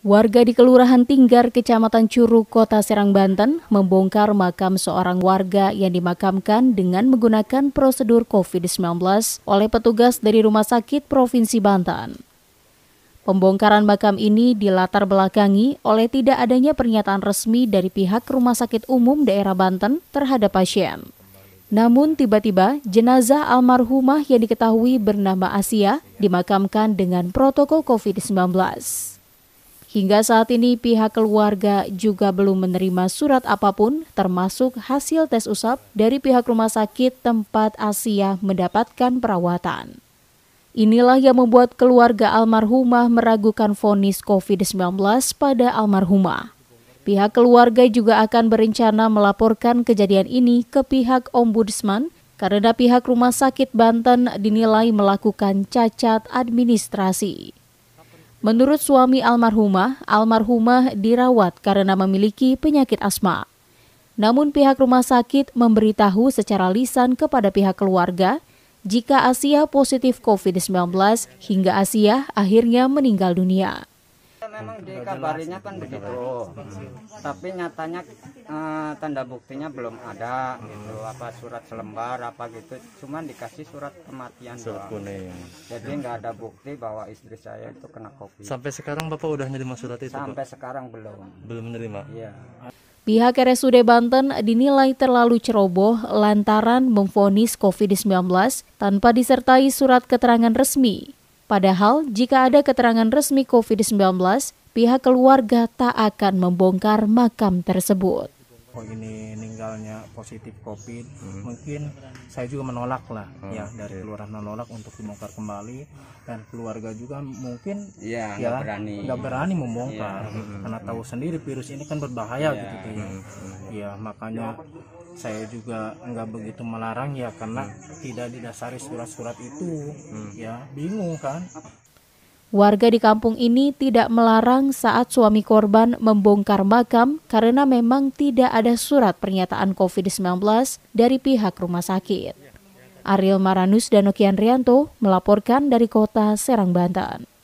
Warga di Kelurahan Tinggar, Kecamatan Curug, Kota Serang, Banten, membongkar makam seorang warga yang dimakamkan dengan menggunakan prosedur COVID-19 oleh petugas dari Rumah Sakit Provinsi Banten. Pembongkaran makam ini dilatar belakangi oleh tidak adanya pernyataan resmi dari pihak Rumah Sakit Umum Daerah Banten terhadap pasien. Namun tiba-tiba jenazah almarhumah yang diketahui bernama Asia dimakamkan dengan protokol COVID-19. Hingga saat ini pihak keluarga juga belum menerima surat apapun termasuk hasil tes usap dari pihak rumah sakit tempat Asia mendapatkan perawatan. Inilah yang membuat keluarga almarhumah meragukan vonis COVID-19 pada almarhumah. Pihak keluarga juga akan berencana melaporkan kejadian ini ke pihak ombudsman karena pihak rumah sakit Banten dinilai melakukan cacat administrasi. Menurut suami almarhumah, almarhumah dirawat karena memiliki penyakit asma. Namun pihak rumah sakit memberitahu secara lisan kepada pihak keluarga jika Asia positif COVID-19 hingga Asia akhirnya meninggal dunia memang dikabarinnya kan begitu tapi nyatanya eh, tanda buktinya belum ada gitu hmm. apa surat selembar apa gitu cuman dikasih surat kematian surat kuning jadi nggak ada bukti bahwa istri saya itu kena kopi. sampai sekarang bapak udah nerima surat itu sampai Pak? sekarang belum belum menerima iya Pihak RSUD Banten dinilai terlalu ceroboh lantaran memfonis COVID-19 tanpa disertai surat keterangan resmi. Padahal jika ada keterangan resmi COVID-19, pihak keluarga tak akan membongkar makam tersebut kok ini ninggalnya positif covid hmm. mungkin saya juga menolak lah oh, ya dari yeah. kelurahan menolak untuk dibongkar kembali dan keluarga juga mungkin iya, ya nggak berani nggak berani membongkar yeah. hmm, karena hmm, tahu hmm. sendiri virus ini kan berbahaya yeah. gitu ya hmm, ya makanya saya juga nggak begitu melarang ya karena hmm. tidak didasari surat-surat itu hmm. ya bingung kan Warga di kampung ini tidak melarang saat suami korban membongkar makam karena memang tidak ada surat pernyataan COVID-19 dari pihak rumah sakit. Ariel Maranus dan Nokian Rianto melaporkan dari kota Serang, Banten.